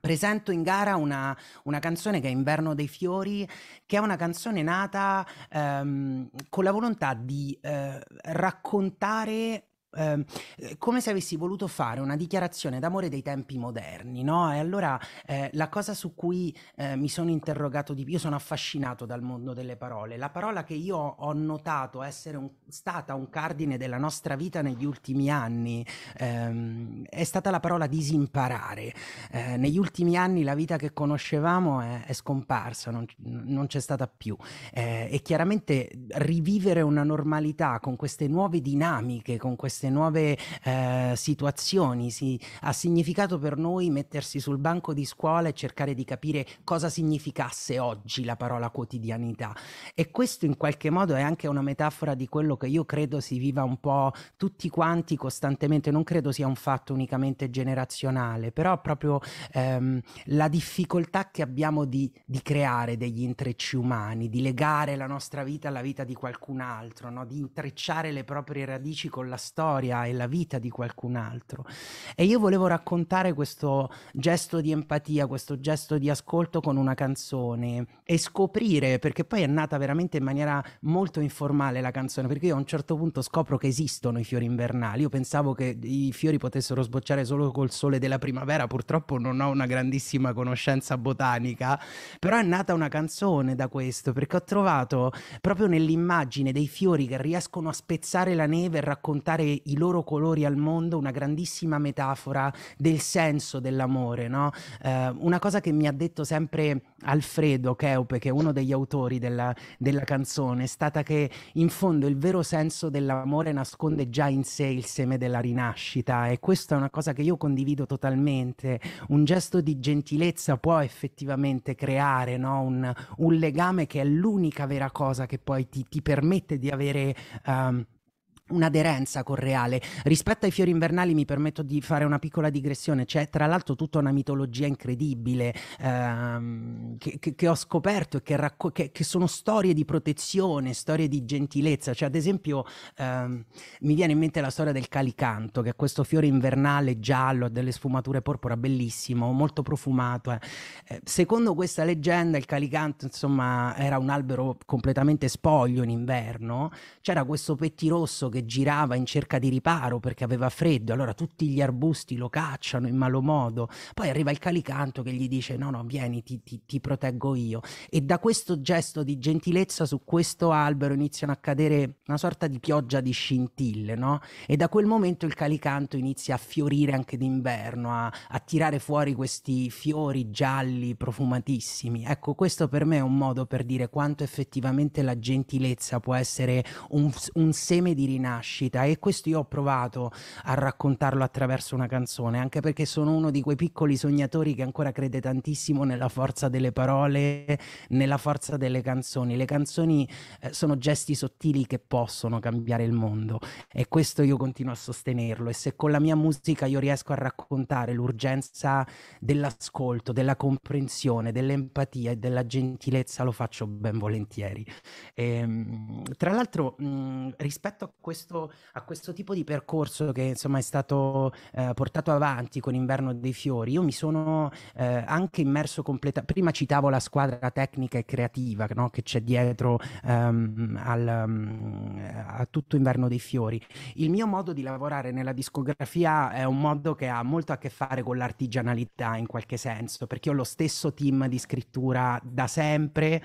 Presento in gara una, una, canzone che è Inverno dei fiori, che è una canzone nata ehm, con la volontà di eh, raccontare eh, come se avessi voluto fare una dichiarazione d'amore dei tempi moderni, no? E allora eh, la cosa su cui eh, mi sono interrogato di più, io sono affascinato dal mondo delle parole, la parola che io ho notato essere un, stata un cardine della nostra vita negli ultimi anni ehm, è stata la parola disimparare. Eh, negli ultimi anni la vita che conoscevamo è, è scomparsa, non, non, c'è stata più eh, e chiaramente rivivere una normalità con queste nuove dinamiche, con queste queste nuove eh, situazioni. Si, ha significato per noi mettersi sul banco di scuola e cercare di capire cosa significasse oggi la parola quotidianità. E questo in qualche modo è anche una metafora di quello che io credo si viva un po' tutti quanti costantemente. Non credo sia un fatto unicamente generazionale, però proprio ehm, la difficoltà che abbiamo di, di creare degli intrecci umani, di legare la nostra vita alla vita di qualcun altro, no? di intrecciare le proprie radici con la storia storia e la vita di qualcun altro. E io volevo raccontare questo gesto di empatia, questo gesto di ascolto con una canzone e scoprire, perché poi è nata veramente in maniera molto informale la canzone, perché io a un certo punto scopro che esistono i fiori invernali. Io pensavo che i fiori potessero sbocciare solo col sole della primavera, purtroppo non ho una grandissima conoscenza botanica, però è nata una canzone da questo, perché ho trovato proprio nell'immagine dei fiori che riescono a spezzare la neve e raccontare i loro colori al mondo, una grandissima metafora del senso dell'amore, no? eh, una cosa che mi ha detto sempre Alfredo Keupe, che è uno degli autori della, della canzone, è stata che in fondo il vero senso dell'amore nasconde già in sé il seme della rinascita e questa è una cosa che io condivido totalmente. Un gesto di gentilezza può effettivamente creare no? un, un, legame che è l'unica vera cosa che poi ti, ti permette di avere... Um, un'aderenza col reale. Rispetto ai fiori invernali mi permetto di fare una piccola digressione, c'è tra l'altro tutta una mitologia incredibile ehm, che, che, che, ho scoperto e che, racco- che, sono storie di protezione, storie di gentilezza, cioè ad esempio ehm, mi viene in mente la storia del calicanto, che è questo fiore invernale giallo, ha delle sfumature porpora bellissimo, molto profumato. Eh. eh secondo questa leggenda il calicanto insomma era un albero completamente spoglio in inverno, c'era questo pettirosso che che girava in cerca di riparo perché aveva freddo, allora tutti gli arbusti lo cacciano in malo modo, poi arriva il calicanto che gli dice no no vieni ti, ti, ti proteggo io e da questo gesto di gentilezza su questo albero iniziano a cadere una sorta di pioggia di scintille no? e da quel momento il calicanto inizia a fiorire anche d'inverno, a, a tirare fuori questi fiori gialli profumatissimi, ecco questo per me è un modo per dire quanto effettivamente la gentilezza può essere un, un seme di rinascita nascita e questo io ho provato a raccontarlo attraverso una canzone, anche perché sono uno di quei piccoli sognatori che ancora crede tantissimo nella forza delle parole, nella forza delle canzoni. Le canzoni eh, sono gesti sottili che possono cambiare il mondo e questo io continuo a sostenerlo e se con la mia musica io riesco a raccontare l'urgenza dell'ascolto, della comprensione, dell'empatia e della gentilezza lo faccio ben volentieri. E, ehm, tra l'altro mh, rispetto a questo questo, a questo tipo di percorso che insomma è stato eh, portato avanti con Inverno dei Fiori, io mi sono eh, anche immerso completamente. Prima citavo la squadra tecnica e creativa no? che c'è dietro um, al, um, a tutto Inverno dei Fiori. Il mio modo di lavorare nella discografia è un modo che ha molto a che fare con l'artigianalità in qualche senso, perché ho lo stesso team di scrittura da sempre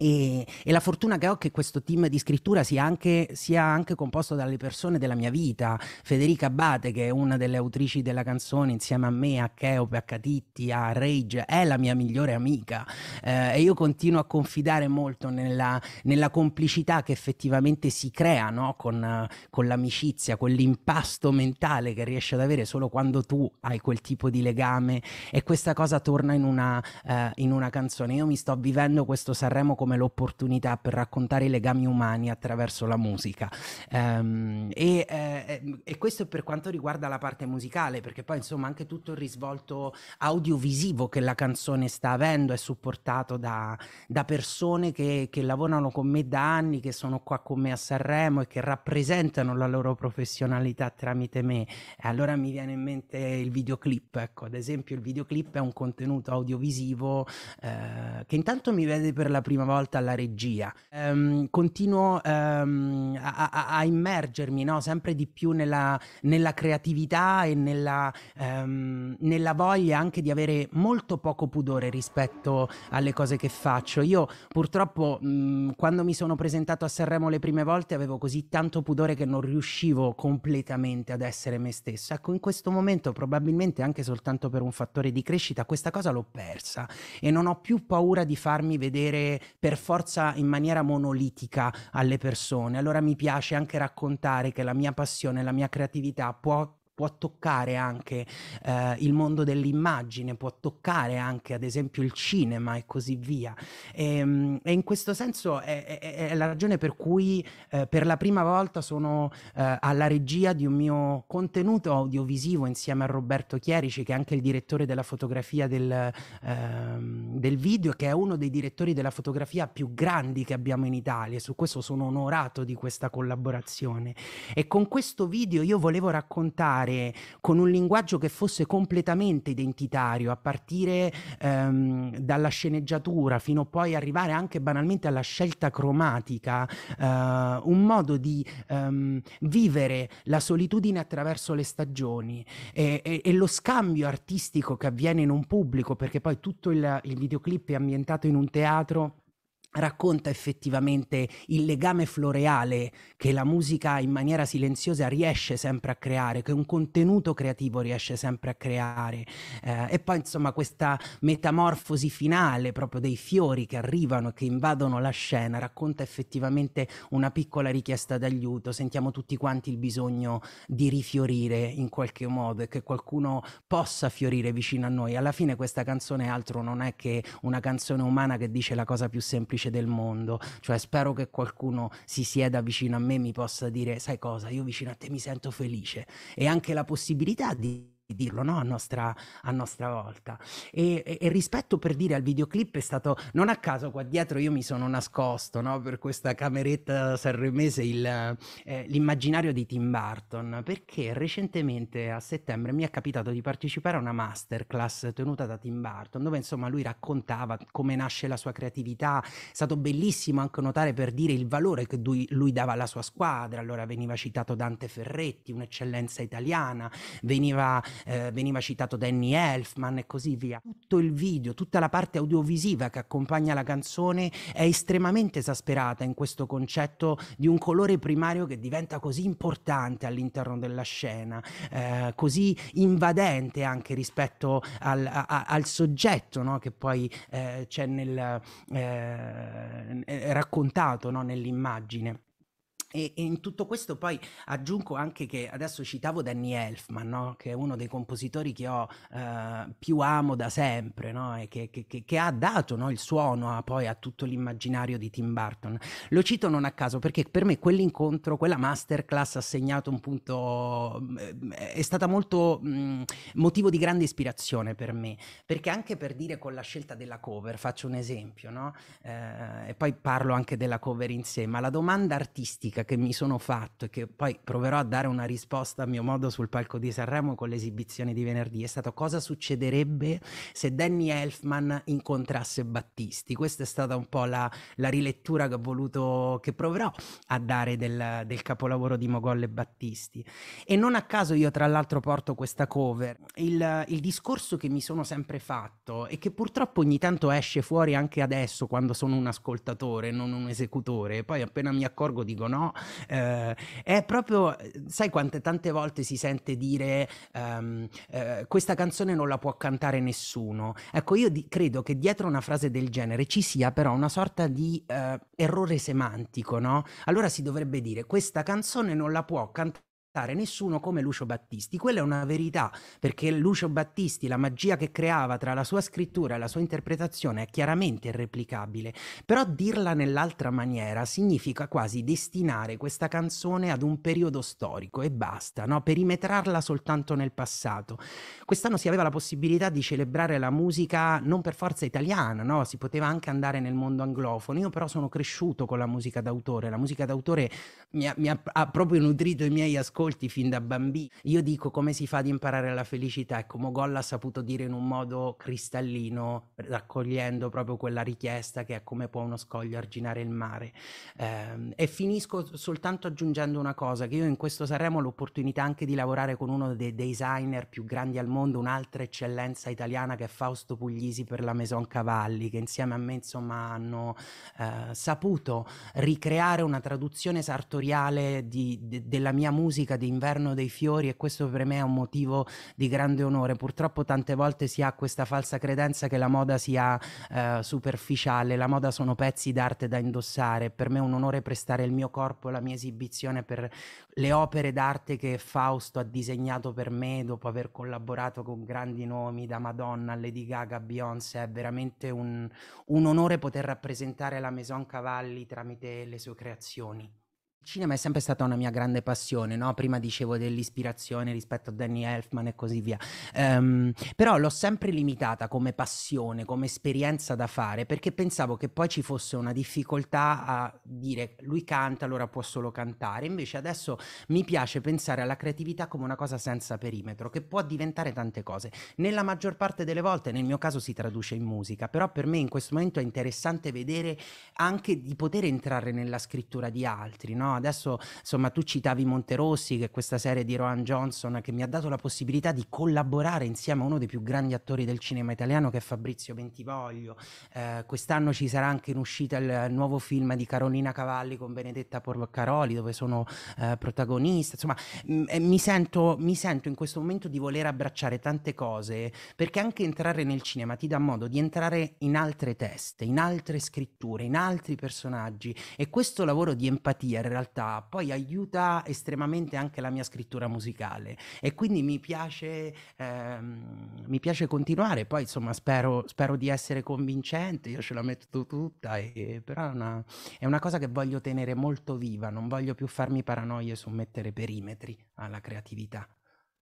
e, e, la fortuna che ho è che questo team di scrittura sia anche, sia anche, composto dalle persone della mia vita. Federica Abate, che è una delle autrici della canzone, insieme a me, a Cheope, a Catitti, a Rage, è la mia migliore amica. Eh, e io continuo a confidare molto nella, nella complicità che effettivamente si crea no? con, con, l'amicizia, quell'impasto mentale che riesci ad avere solo quando tu hai quel tipo di legame. E questa cosa torna in una, eh, in una canzone. Io mi sto vivendo questo Sanremo come come l'opportunità per raccontare i legami umani attraverso la musica. Um, e, eh, eh, e, questo per quanto riguarda la parte musicale, perché poi insomma anche tutto il risvolto audiovisivo che la canzone sta avendo è supportato da, da persone che, che lavorano con me da anni, che sono qua con me a Sanremo e che rappresentano la loro professionalità tramite me. E allora mi viene in mente il videoclip, ecco, ad esempio il videoclip è un contenuto audiovisivo eh, che intanto mi vede per la prima volta volta alla regia. Um, continuo um, a, a, a, immergermi no? sempre di più nella, nella creatività e nella, um, nella, voglia anche di avere molto poco pudore rispetto alle cose che faccio. Io purtroppo quando mi sono presentato a Sanremo le prime volte avevo così tanto pudore che non riuscivo completamente ad essere me stesso. Ecco, in questo momento probabilmente anche soltanto per un fattore di crescita questa cosa l'ho persa e non ho più paura di farmi vedere per per forza in maniera monolitica alle persone. Allora mi piace anche raccontare che la mia passione, la mia creatività può può toccare anche eh, il mondo dell'immagine, può toccare anche ad esempio il cinema e così via. E, ehm, e in questo senso è, è, è, la ragione per cui eh, per la prima volta sono eh, alla regia di un mio contenuto audiovisivo insieme a Roberto Chierici, che è anche il direttore della fotografia del, ehm, del video, che è uno dei direttori della fotografia più grandi che abbiamo in Italia. su questo sono onorato di questa collaborazione. E con questo video io volevo raccontare parlare con un linguaggio che fosse completamente identitario, a partire ehm, dalla sceneggiatura fino poi arrivare anche banalmente alla scelta cromatica, eh, un modo di ehm, vivere la solitudine attraverso le stagioni e, e, e, lo scambio artistico che avviene in un pubblico, perché poi tutto il, il videoclip è ambientato in un teatro racconta effettivamente il legame floreale che la musica in maniera silenziosa riesce sempre a creare, che un contenuto creativo riesce sempre a creare. Eh, e poi insomma questa metamorfosi finale proprio dei fiori che arrivano e che invadono la scena racconta effettivamente una piccola richiesta d'aiuto, sentiamo tutti quanti il bisogno di rifiorire in qualche modo e che qualcuno possa fiorire vicino a noi. Alla fine questa canzone altro non è che una canzone umana che dice la cosa più semplice felice del mondo. Cioè spero che qualcuno si sieda vicino a me e mi possa dire, sai cosa, io vicino a te mi sento felice. E anche la possibilità di di dirlo no? a, nostra, a nostra volta. E, e, e, rispetto per dire al videoclip è stato, non a caso qua dietro io mi sono nascosto no? per questa cameretta sanremese il, eh, l'immaginario di Tim Burton, perché recentemente a settembre mi è capitato di partecipare a una masterclass tenuta da Tim Burton, dove insomma lui raccontava come nasce la sua creatività, è stato bellissimo anche notare per dire il valore che lui, lui dava alla sua squadra, allora veniva citato Dante Ferretti, un'eccellenza italiana, veniva eh, veniva citato Danny Elfman e così via. Tutto il video, tutta la parte audiovisiva che accompagna la canzone è estremamente esasperata in questo concetto di un colore primario che diventa così importante all'interno della scena, eh, così invadente anche rispetto al, a, al soggetto no? che poi eh, c'è nel, eh, eh, raccontato no? nell'immagine. E, e, in tutto questo poi aggiungo anche che adesso citavo Danny Elfman, no? che è uno dei compositori che ho eh, più amo da sempre no? e che, che, che, ha dato no? il suono a, poi a tutto l'immaginario di Tim Burton. Lo cito non a caso perché per me quell'incontro, quella masterclass ha segnato un punto, mm, eh, è stata molto mh, mm, motivo di grande ispirazione per me, perché anche per dire con la scelta della cover, faccio un esempio, eh, e poi parlo anche della cover in sé, ma la domanda artistica critica che mi sono fatto e che poi proverò a dare una risposta a mio modo sul palco di Sanremo con l'esibizione di venerdì è stato cosa succederebbe se Danny Elfman incontrasse Battisti. Questa è stata un po' la, la rilettura che ho voluto, che proverò a dare del, del capolavoro di Mogol e Battisti. E non a caso io tra l'altro porto questa cover. Il, il discorso che mi sono sempre fatto e che purtroppo ogni tanto esce fuori anche adesso quando sono un ascoltatore, non un esecutore, poi appena mi accorgo dico no, eh, è proprio, sai quante tante volte si sente dire um, eh, questa canzone non la può cantare nessuno. Ecco, io di- credo che dietro una frase del genere ci sia però una sorta di uh, errore semantico, no? Allora si dovrebbe dire questa canzone non la può cantare rispettare nessuno come Lucio Battisti. Quella è una verità, perché Lucio Battisti, la magia che creava tra la sua scrittura e la sua interpretazione è chiaramente irreplicabile, però dirla nell'altra maniera significa quasi destinare questa canzone ad un periodo storico e basta, no? perimetrarla soltanto nel passato. Quest'anno si aveva la possibilità di celebrare la musica non per forza italiana, no? si poteva anche andare nel mondo anglofono, io però sono cresciuto con la musica d'autore, la musica d'autore mi ha, mi ha, ha proprio nutrito i miei ascolti ascolti fin da bambini. Io dico come si fa ad imparare la felicità e come Golla ha saputo dire in un modo cristallino, raccogliendo proprio quella richiesta che è come può uno scoglio arginare il mare. Eh, e finisco soltanto aggiungendo una cosa, che io in questo Sanremo ho l'opportunità anche di lavorare con uno dei designer più grandi al mondo, un'altra eccellenza italiana che è Fausto Puglisi per la Maison Cavalli, che insieme a me insomma hanno eh, saputo ricreare una traduzione sartoriale di, de, della mia musica musica Inverno dei fiori e questo per me è un motivo di grande onore. Purtroppo tante volte si ha questa falsa credenza che la moda sia eh, superficiale, la moda sono pezzi d'arte da indossare, per me è un onore prestare il mio corpo la mia esibizione per le opere d'arte che Fausto ha disegnato per me dopo aver collaborato con grandi nomi da Madonna, Lady Gaga, Beyoncé, è veramente un, un onore poter rappresentare la Maison Cavalli tramite le sue creazioni cinema è sempre stata una mia grande passione, no? prima dicevo dell'ispirazione rispetto a Danny Elfman e così via, um, però l'ho sempre limitata come passione, come esperienza da fare, perché pensavo che poi ci fosse una difficoltà a dire lui canta, allora può solo cantare, invece adesso mi piace pensare alla creatività come una cosa senza perimetro, che può diventare tante cose. Nella maggior parte delle volte, nel mio caso si traduce in musica, però per me in questo momento è interessante vedere anche di poter entrare nella scrittura di altri, no? no? Adesso, insomma, tu citavi Monterossi, che è questa serie di Rohan Johnson che mi ha dato la possibilità di collaborare insieme a uno dei più grandi attori del cinema italiano, che è Fabrizio Bentivoglio. Eh, quest'anno ci sarà anche in uscita il nuovo film di Carolina Cavalli con Benedetta Porcaroli, dove sono eh, protagonista. Insomma, m- eh, mi, sento, mi sento in questo momento di voler abbracciare tante cose, perché anche entrare nel cinema ti dà modo di entrare in altre teste, in altre scritture, in altri personaggi. E questo lavoro di empatia, realtà, poi aiuta estremamente anche la mia scrittura musicale e quindi mi piace, ehm, mi piace continuare, poi insomma spero, spero, di essere convincente, io ce la metto tutta, e, però è una, è una cosa che voglio tenere molto viva, non voglio più farmi paranoie su mettere perimetri alla creatività.